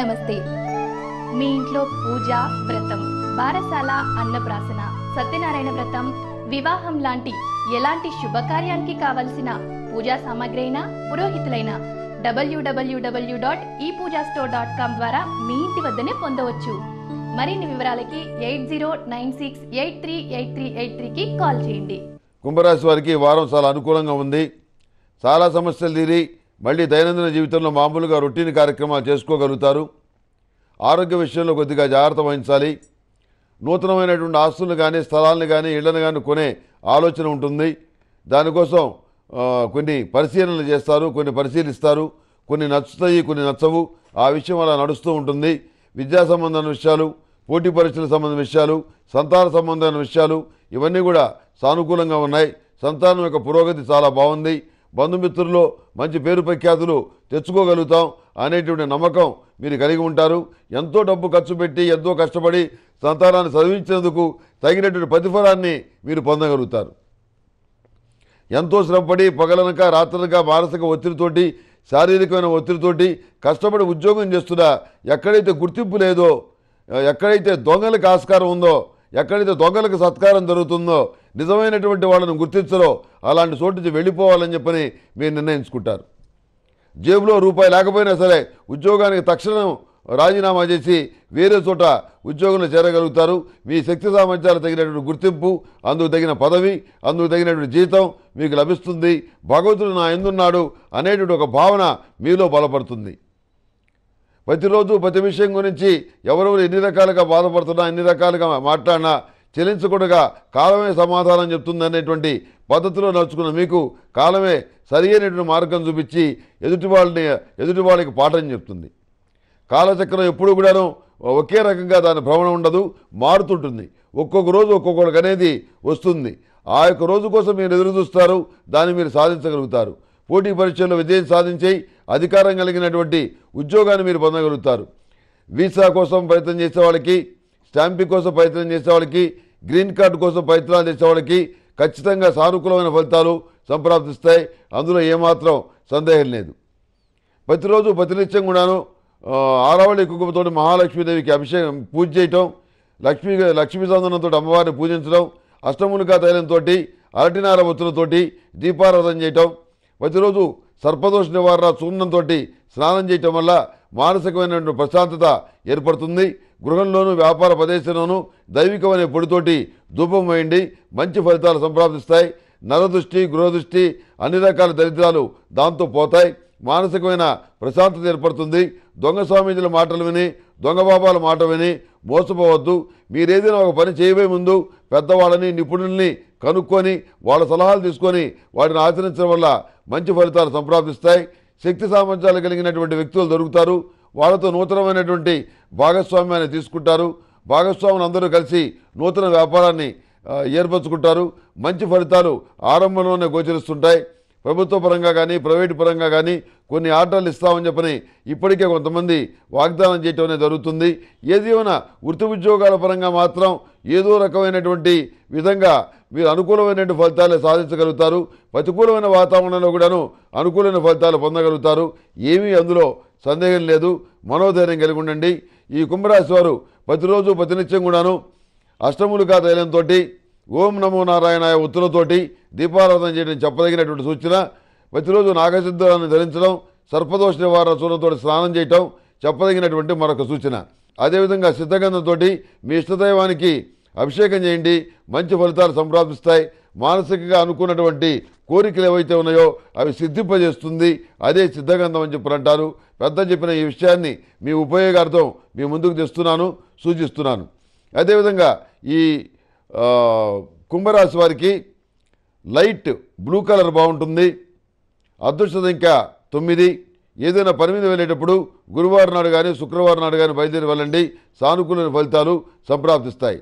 నమస్తే మీ ఇంట్లో పూజ వ్రతం బారసాల అన్నప్రాసన సత్యనారాయణ వ్రతం వివాహం లాంటి ఎలాంటి శుభకార్యానికి కావలసిన పూజా సామాగ్రి అయినా పురోహితులైన డబ్ల్యూడబ్ల్యూడబ్ల్యూ డాట్ ఈ పూజా స్టోర్ డాట్ కామ్ ద్వారా మీ ఇంటి వద్దనే పొందవచ్చు మరిన్ని వివరాలకి eight zero nine six eight three eight three eight త్రీకి కాల్ చేయండి కుంభరాశి వారికి వారం చాలా అనుకూలంగా ఉంది చాలా సమస్యలు తీరి మళ్ళీ దైనందిన జీవితంలో మామూలుగా రొటీన్ కార్యక్రమాలు చేసుకోగలుగుతారు ఆరోగ్య విషయంలో కొద్దిగా జాగ్రత్త వహించాలి నూతనమైనటువంటి ఆస్తులను కానీ స్థలాలను కానీ ఇళ్లను కానీ కొనే ఆలోచన ఉంటుంది దానికోసం కొన్ని పరిశీలనలు చేస్తారు కొన్ని పరిశీలిస్తారు కొన్ని నచ్చుతాయి కొన్ని నచ్చవు ఆ విషయం అలా నడుస్తూ ఉంటుంది విద్యా సంబంధమైన విషయాలు పోటీ పరీక్షల సంబంధమైన విషయాలు సంతాన సంబంధమైన విషయాలు ఇవన్నీ కూడా సానుకూలంగా ఉన్నాయి సంతానం యొక్క పురోగతి చాలా బాగుంది బంధుమిత్రులు మంచి పేరు ప్రఖ్యాతులు తెచ్చుకోగలుగుతాం అనేటువంటి నమ్మకం మీరు కలిగి ఉంటారు ఎంతో డబ్బు ఖర్చు పెట్టి ఎంతో కష్టపడి సంతానాన్ని చదివించినందుకు తగినటువంటి ప్రతిఫలాన్ని మీరు పొందగలుగుతారు ఎంతో శ్రమపడి పగలనక రాత్రనక మానసిక ఒత్తిడితోటి శారీరకమైన ఒత్తిడితోటి కష్టపడి ఉద్యోగం చేస్తున్నా ఎక్కడైతే గుర్తింపు లేదో ఎక్కడైతే దొంగలకు ఆస్కారం ఉందో ఎక్కడైతే దొంగలకు సత్కారం జరుగుతుందో నిజమైనటువంటి వాళ్ళను గుర్తించరో అలాంటి చోటు నుంచి వెళ్ళిపోవాలని చెప్పని మీరు నిర్ణయించుకుంటారు జేబులో రూపాయి లేకపోయినా సరే ఉద్యోగానికి తక్షణం రాజీనామా చేసి వేరే చోట ఉద్యోగంలో చేరగలుగుతారు మీ శక్తి సామర్థ్యాలు తగినటువంటి గుర్తింపు అందుకు తగిన పదవి అందుకు తగినటువంటి జీతం మీకు లభిస్తుంది భగవంతుడు నా ఎందున్నాడు అనేటువంటి ఒక భావన మీలో బలపడుతుంది ప్రతిరోజు ప్రతి విషయం గురించి ఎవరెవరు ఎన్ని రకాలుగా బాధపడుతున్నా ఎన్ని రకాలుగా మాట్లాడినా చెల్లించకుండా కాలమే సమాధానం చెప్తుందనేటువంటి పద్ధతిలో నడుచుకున్న మీకు కాలమే అయినటువంటి మార్గం చూపించి ఎదుటి వాళ్ళని ఎదుటి వాళ్ళకి పాఠం చెప్తుంది కాలచక్రం ఎప్పుడు కూడాను ఒకే రకంగా దాని భ్రమణం ఉండదు మారుతుంటుంది ఒక్కొక్క రోజు ఒక్కొక్కరికి అనేది వస్తుంది ఆ యొక్క రోజు కోసం మీరు ఎదురు చూస్తారు దాన్ని మీరు సాధించగలుగుతారు పోటీ పరీక్షల్లో విజయం సాధించి అధికారం కలిగినటువంటి ఉద్యోగాన్ని మీరు పొందగలుగుతారు వీసా కోసం ప్రయత్నం చేసే వాళ్ళకి స్టాంపి కోసం ప్రయత్నం చేసే వాళ్ళకి గ్రీన్ కార్డు కోసం ప్రయత్నాలు చేసే వాళ్ళకి ఖచ్చితంగా సానుకూలమైన ఫలితాలు సంప్రాప్తిస్తాయి అందులో ఏమాత్రం సందేహం లేదు ప్రతిరోజు ప్రతినిత్యం కూడాను ఆరావళి కుంకుమతో మహాలక్ష్మీదేవికి అభిషేకం పూజ చేయటం లక్ష్మీ లక్ష్మీ సందనంతో అమ్మవారిని పూజించడం అష్టమునికా తైలంతో అరటినార ఒత్తులతోటి దీపారాధన చేయటం ప్రతిరోజు సర్పదోష నివారణ చూర్ణంతో స్నానం చేయటం వల్ల మానసికమైనటువంటి ప్రశాంతత ఏర్పడుతుంది గృహంలోనూ వ్యాపార ప్రదేశంలోనూ దైవికమైన పొడితోటి ధూపం వేయండి మంచి ఫలితాలు సంప్రాప్తిస్తాయి నరదృష్టి గృహదృష్టి అన్ని రకాల దరిద్రాలు దాంతో పోతాయి మానసికమైన ప్రశాంతత ఏర్పడుతుంది దొంగ స్వామీజీల మాటలు విని దొంగ బాబాల మాట విని మోసపోవద్దు మీరేదైనా ఒక పని చేయబోయే ముందు పెద్దవాళ్ళని నిపుణుల్ని కనుక్కొని వాళ్ళ సలహాలు తీసుకొని వాటిని ఆచరించడం వల్ల మంచి ఫలితాలు సంప్రాప్తిస్తాయి శక్తి సామర్థ్యాలు కలిగినటువంటి వ్యక్తులు దొరుకుతారు వాళ్ళతో నూతనమైనటువంటి భాగస్వామ్యాన్ని తీసుకుంటారు భాగస్వాములు అందరూ కలిసి నూతన వ్యాపారాన్ని ఏర్పరచుకుంటారు మంచి ఫలితాలు ఆరంభంలోనే గోచరిస్తుంటాయి ప్రభుత్వ పరంగా కానీ ప్రైవేటు పరంగా కానీ కొన్ని ఆర్డర్లు ఇస్తామని చెప్పని ఇప్పటికే కొంతమంది వాగ్దానం చేయటం జరుగుతుంది ఏది ఏమైనా వృత్తి ఉద్యోగాల పరంగా మాత్రం ఏదో రకమైనటువంటి విధంగా మీరు అనుకూలమైనటువంటి ఫలితాలు సాధించగలుగుతారు ప్రతికూలమైన వాతావరణంలో కూడాను అనుకూలమైన ఫలితాలు పొందగలుగుతారు ఏమీ అందులో సందేహం లేదు మనోధైర్యం కలిగి ఉండండి ఈ కుంభరాశి వారు ప్రతిరోజు ప్రతినిత్యం కూడాను అష్టములు తేలంతో ఓం నమో నారాయణ ఒత్తులతోటి దీపారాధన చేయడం చెప్పదగినటువంటి సూచన ప్రతిరోజు నాగసిద్ధాన్ని ధరించడం సర్పదోష నివారణ చూడంతో స్నానం చేయటం చెప్పదగినటువంటి మరొక సూచన అదేవిధంగా సిద్ధగంధంతోటి మీ ఇష్టదైవానికి అభిషేకం చేయండి మంచి ఫలితాలు సంప్రాప్తిస్తాయి మానసికంగా అనుకున్నటువంటి కోరికలు ఏవైతే ఉన్నాయో అవి సిద్ధింపజేస్తుంది అదే సిద్ధగంధం అని చెప్పి అంటారు పెద్ద చెప్పిన ఈ విషయాన్ని మీ ఉపయోగార్థం మీ ముందుకు తెస్తున్నాను సూచిస్తున్నాను అదేవిధంగా ఈ కుంభరాశి వారికి లైట్ బ్లూ కలర్ బాగుంటుంది అదృష్టం ఇంకా తొమ్మిది ఏదైనా పని మీద వెళ్ళేటప్పుడు గురువారం నాడు కానీ శుక్రవారం నాడు కానీ బయలుదేరి వెళ్ళండి సానుకూల ఫలితాలు సంప్రాప్తిస్తాయి